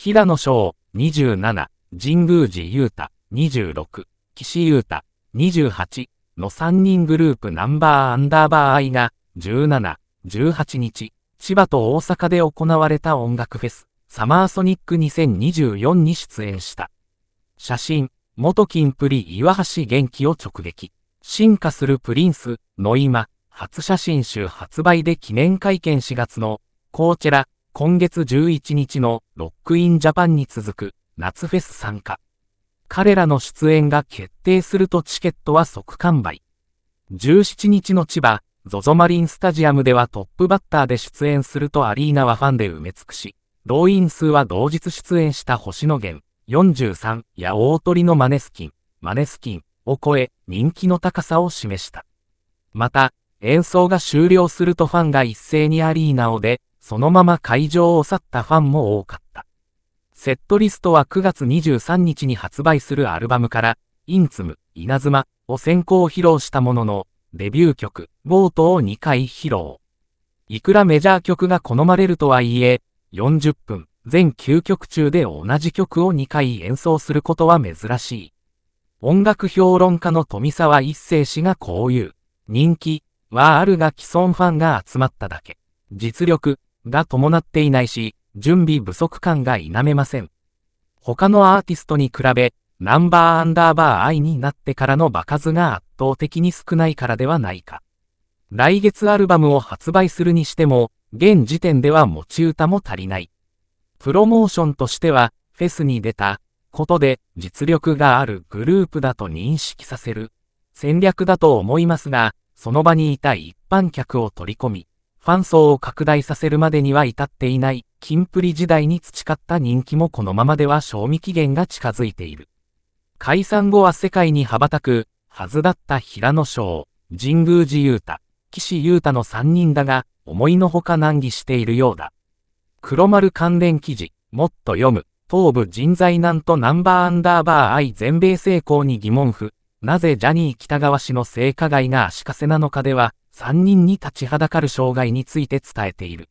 平野翔、27、神宮寺優太、26、岸優太、28の3人グループナンバーアンダーバー愛が、17、18日、千葉と大阪で行われた音楽フェス、サマーソニック2024に出演した。写真、元金プリ岩橋元気を直撃。進化するプリンスの今、初写真集発売で記念会見4月の、コーチェラ、今月11日のロックインジャパンに続く夏フェス参加。彼らの出演が決定するとチケットは即完売。17日の千葉、ZOZO マリンスタジアムではトップバッターで出演するとアリーナはファンで埋め尽くし、動員数は同日出演した星野源、43や大鳥のマネスキン、マネスキンを超え人気の高さを示した。また、演奏が終了するとファンが一斉にアリーナを出、そのまま会場を去ったファンも多かった。セットリストは9月23日に発売するアルバムから、インツム、稲妻を先行披露したものの、デビュー曲、ボートを2回披露。いくらメジャー曲が好まれるとはいえ、40分、全9曲中で同じ曲を2回演奏することは珍しい。音楽評論家の富沢一世氏がこう言う。人気はあるが既存ファンが集まっただけ。実力が伴っていないし、準備不足感が否めません。他のアーティストに比べ、ナンバーアンダーバー I になってからの場数が圧倒的に少ないからではないか。来月アルバムを発売するにしても、現時点では持ち歌も足りない。プロモーションとしては、フェスに出たことで実力があるグループだと認識させる戦略だと思いますが、その場にいた一般客を取り込み、ファン層を拡大させるまでには至っていない、キンプリ時代に培った人気もこのままでは賞味期限が近づいている。解散後は世界に羽ばたく、はずだった平野翔、神宮寺雄太、岸優太の3人だが、思いのほか難儀しているようだ。黒丸関連記事、もっと読む、東部人材難とナンバーアンダーバー愛全米成功に疑問符、なぜジャニー北川氏の性加害が足かせなのかでは、3人に立ちはだかる障害について伝えている。